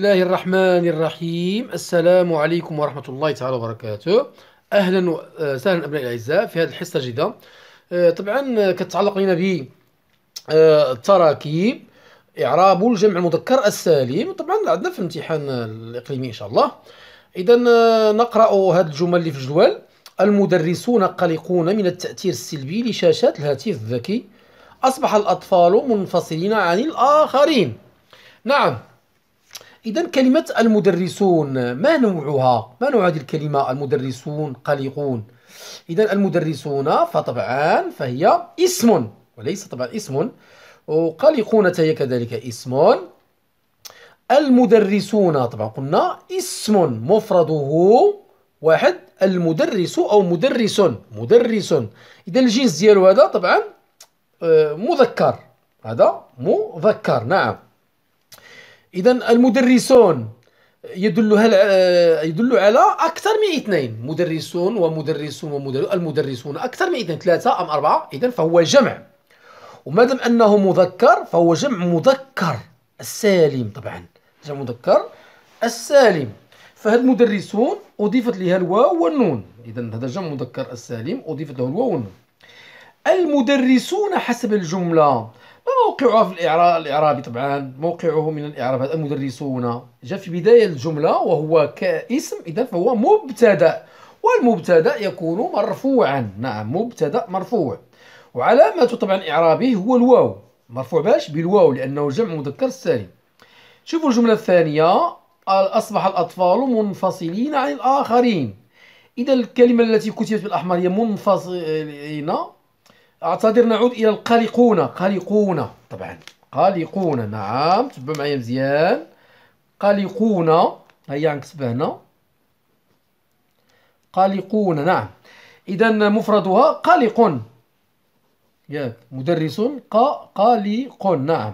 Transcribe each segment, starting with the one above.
الله الرحمن الرحيم السلام عليكم ورحمة الله تعالى وبركاته أهلا وسهلا آه، أبنائي الأعزاء في هذه الحصة الجديدة آه، طبعا كتعلق لنا ب آه، التراكيب إعراب الجمع المذكر السالم طبعا عندنا في الامتحان الإقليمي إن شاء الله إذا نقرأ هذه الجمل اللي في الجدول المدرسون قلقون من التأثير السلبي لشاشات الهاتف الذكي أصبح الأطفال منفصلين عن الآخرين نعم إذا كلمة المدرسون ما نوعها؟ ما نوع هذه الكلمة المدرسون قلقون؟ إذا المدرسون فطبعا فهي اسم وليس طبعا اسم وقلقون هي كذلك اسم المدرسون طبعا قلنا اسم مفرده واحد المدرس أو مدرس مدرس إذا الجنس ديالو هذا طبعا آه، مذكر هذا مذكر نعم اذا المدرسون يدل هل آه، يدل على اكثر من اثنين مدرسون ومدرسون ومدرسون المدرسون اكثر من اثنين ثلاثه ام اربعه اذا فهو جمع وما دام انه مذكر فهو جمع مذكر السالم طبعا جمع مذكر السالم فهاد مدرسون اضيفت لها الواو والنون اذا هذا جمع مذكر السالم اضيفت له الواو والنون المدرسون حسب الجملة ما موقعها في الإعراب الإعرابي طبعا موقعه من الإعراب المدرسون جاء في بداية الجملة وهو كاسم إذا فهو مبتدأ والمبتدأ يكون مرفوعا نعم مبتدأ مرفوع وعلامة طبعا إعرابه هو الواو مرفوع باش بالواو لأنه جمع مذكر سالم شوفوا الجملة الثانية أصبح الأطفال منفصلين عن الآخرين إذا الكلمة التي كتبت بالأحمر هي منفصلين أعتذر نعود إلى القلقون قلقون طبعا قلقون نعم تبعوا معايا مزيان قلقون هيا نكتبها هنا قلقون نعم إذا مفردها قلق ياك مدرس قلق نعم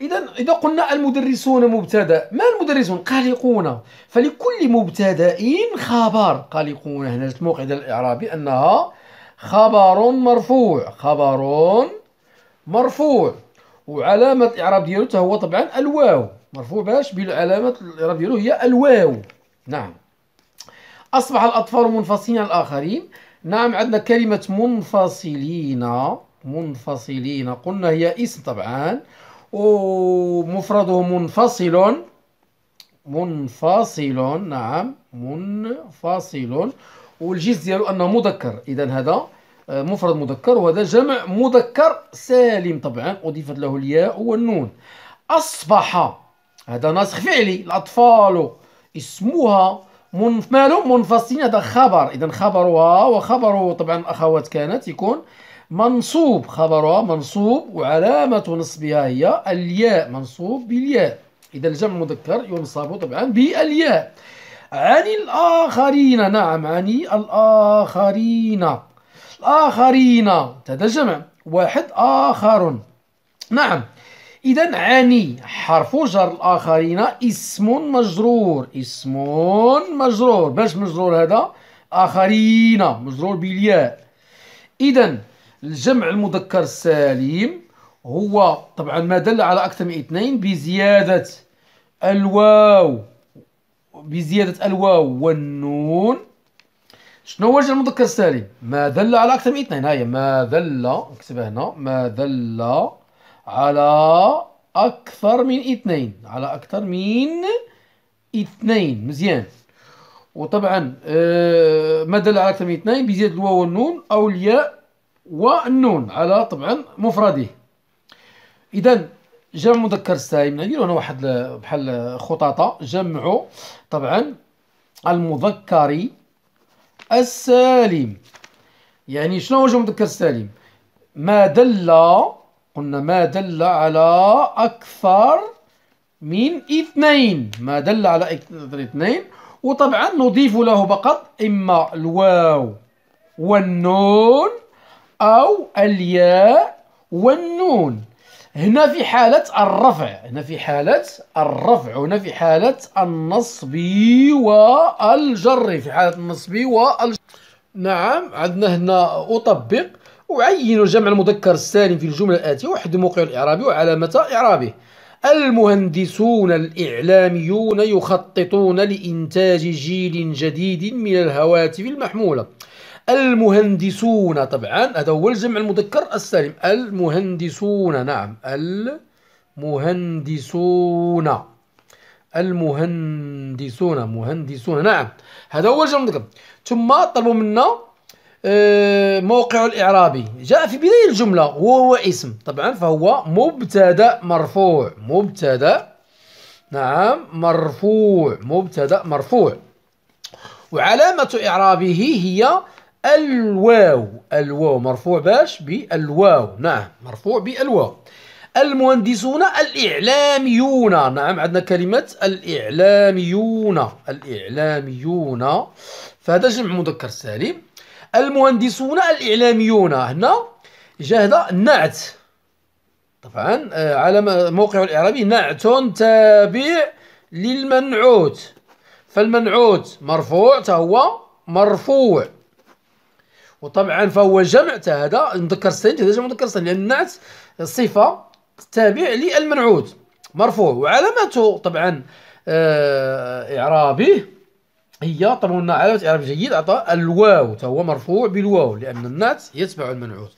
إذا إذا قلنا المدرسون مبتدأ ما المدرسون قلقون فلكل مبتدأ خبر قلقون هنا الموقع الإعرابي أنها خبر مرفوع خبر مرفوع وعلامة الإعراب ديالو هو طبعا الواو مرفوع باش بالعلامة الإعراب ديالو هي الواو نعم أصبح الأطفال منفصلين عن الآخرين نعم عندنا كلمة منفصلين منفصلين قلنا هي اسم طبعا ومفرده منفصل منفصل نعم منفصل والجنس ديالو انه مذكر اذا هذا آه، مفرد مذكر وهذا جمع مذكر سالم طبعا اضيفت له الياء والنون اصبح هذا ناسخ فعلي الاطفال اسمها من مالهم منفصلين هذا خبر اذا خبرها وخبره طبعا اخوات كانت يكون منصوب خبرها منصوب وعلامه نصبها هي الياء منصوب بالياء اذا الجمع المذكر ينصب طبعا بالياء عن الآخرين نعم عن الآخرين الآخرين هذا جمع واحد آخر نعم إذا عني حرف جر الآخرين اسم مجرور اسم مجرور باش مجرور هذا آخرين مجرور بالياء إذا الجمع المذكر السالم هو طبعا ما دل على أكثر من اثنين بزيادة الواو بزيادة الواو والنون شنو هو المذكر السالم؟ ما دل على أكثر من اثنين هاهي ما دل نكتبها هنا ما دل على أكثر من اثنين على أكثر من اثنين مزيان وطبعا آه، ما دل على أكثر من اثنين بزيادة الواو والنون أو الياء والنون على طبعا مفرده إذا جمع مذكر السالم نديرو هنا واحد بحال خطاطه جمعوا طبعا المذكر السالم يعني شنو هو جمع مذكر السالم ما دل قلنا ما دل على اكثر من اثنين ما دل على اكثر من اثنين وطبعا نضيف له فقط اما الواو والنون او الياء والنون هنا في حالة الرفع هنا في حالة الرفع هنا في حالة النصب والجر في حالة النصب والجر نعم عندنا هنا أطبق أعين جمع المذكر السالم في الجملة الآتية وحد موقع الإعرابي وعلامة إعرابه المهندسون الإعلاميون يخططون لإنتاج جيل جديد من الهواتف المحمولة المهندسون طبعا هذا هو الجمع المذكر السالم المهندسون نعم المهندسون المهندسون مهندسون نعم هذا هو الجمع المذكر ثم طلبوا منا آه، موقع الإعرابي جاء في بداية الجملة وهو اسم طبعا فهو مبتدأ مرفوع مبتدأ نعم مرفوع مبتدأ مرفوع وعلامة إعرابه هي الواو الواو مرفوع باش بالواو نعم مرفوع بالواو المهندسون الإعلاميون نعم عندنا كلمة الإعلاميون الإعلاميون فهذا جمع مذكر سالم المهندسون الإعلاميون هنا جهد نعت طبعا آه، على موقع الإعرابي نعت تابع للمنعوت فالمنعوت مرفوع تهو مرفوع وطبعا فهو جمع تاع هذا نذكر سليم هذا جمع مذكر سليم لان النعت صفه تابع للمنعود مرفوع وعلامته طبعا آه اعرابي هي طبعا قلنا علامه اعراب جيد عطى الواو هو مرفوع بالواو لان النعت يتبع المنعود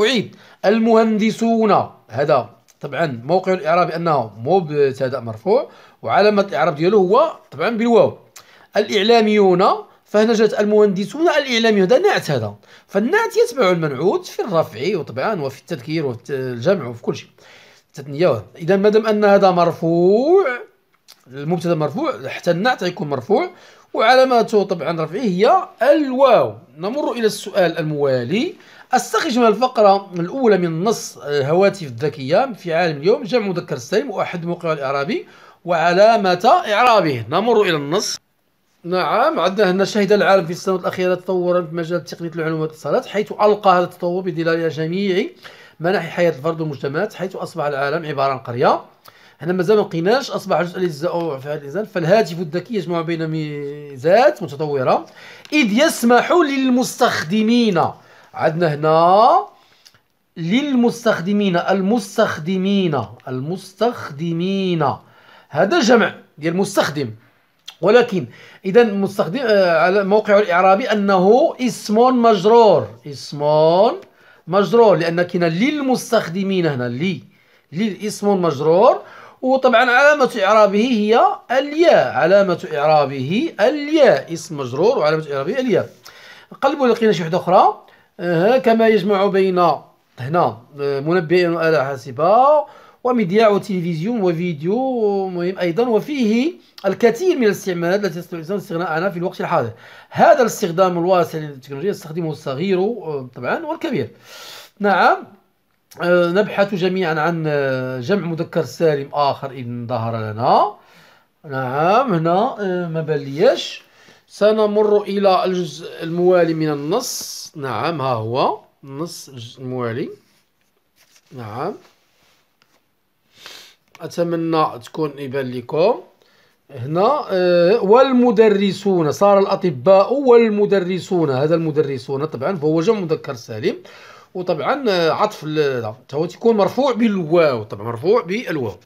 اعيد المهندسون هذا طبعا موقع الاعراب انه مبتدا مرفوع وعلامه الاعراب ديالو هو طبعا بالواو الاعلاميون فهنا جاءت المهندسون الإعلاميون هذا نعت هذا فالنعت يتبع المنعوت في الرفع وطبعا وفي التذكير وفي الجمع وفي كل شيء تثنية إذا مادام أن هذا مرفوع المبتدا مرفوع حتى النعت يكون مرفوع وعلامته طبعا رفعه هي الواو نمر إلى السؤال الموالي استخرج من الفقرة الأولى من نص الهواتف آه، الذكية في عالم اليوم جمع مذكر السالم وأحد موقع الإعرابي وعلامة إعرابه نمر إلى النص نعم عندنا هنا شهد العالم في السنوات الأخيرة تطورا في مجال تقنية العلوم والاتصالات حيث ألقى هذا التطور بدلالة جميع مناحي حياة الفرد والمجتمعات حيث أصبح العالم عبارة عن قرية هنا مازال ما لقيناش أصبح جزء الأجزاء في هذا الإنسان فالهاتف الذكي يجمع بين ميزات متطورة إذ يسمح للمستخدمين عندنا هنا للمستخدمين المستخدمين المستخدمين هذا جمع ديال مستخدم ولكن اذا مستخدم آه، على موقع الاعرابي انه اسم مجرور اسم مجرور لان كنا للمستخدمين هنا لي للاسم مجرور وطبعا علامة إعرابه هي الياء علامة إعرابه الياء اسم مجرور وعلامة إعرابه الياء قلبوا لقينا شي وحدة أخرى آه، كما يجمع بين هنا آه، منبه آلة حاسبة وميديا وتلفزيون وفيديو مهم أيضا وفيه الكثير من الاستعمالات التي يستطيع الإنسان الاستغناء عنها في الوقت الحاضر هذا الاستخدام الواسع للتكنولوجيا يستخدمه الصغير طبعا والكبير نعم آه، نبحث جميعا عن آه، جمع مذكر سالم آخر إن ظهر لنا نعم هنا آه، ما بليش سنمر إلى الجزء الموالي من النص نعم ها هو النص الموالي نعم اتمنى تكون يبان لكم هنا آه، والمدرسون صار الاطباء والمدرسون هذا المدرسون طبعا فهو جمع مذكر سالم وطبعا آه، عطف هو تيكون مرفوع بالواو طبعا مرفوع بالواو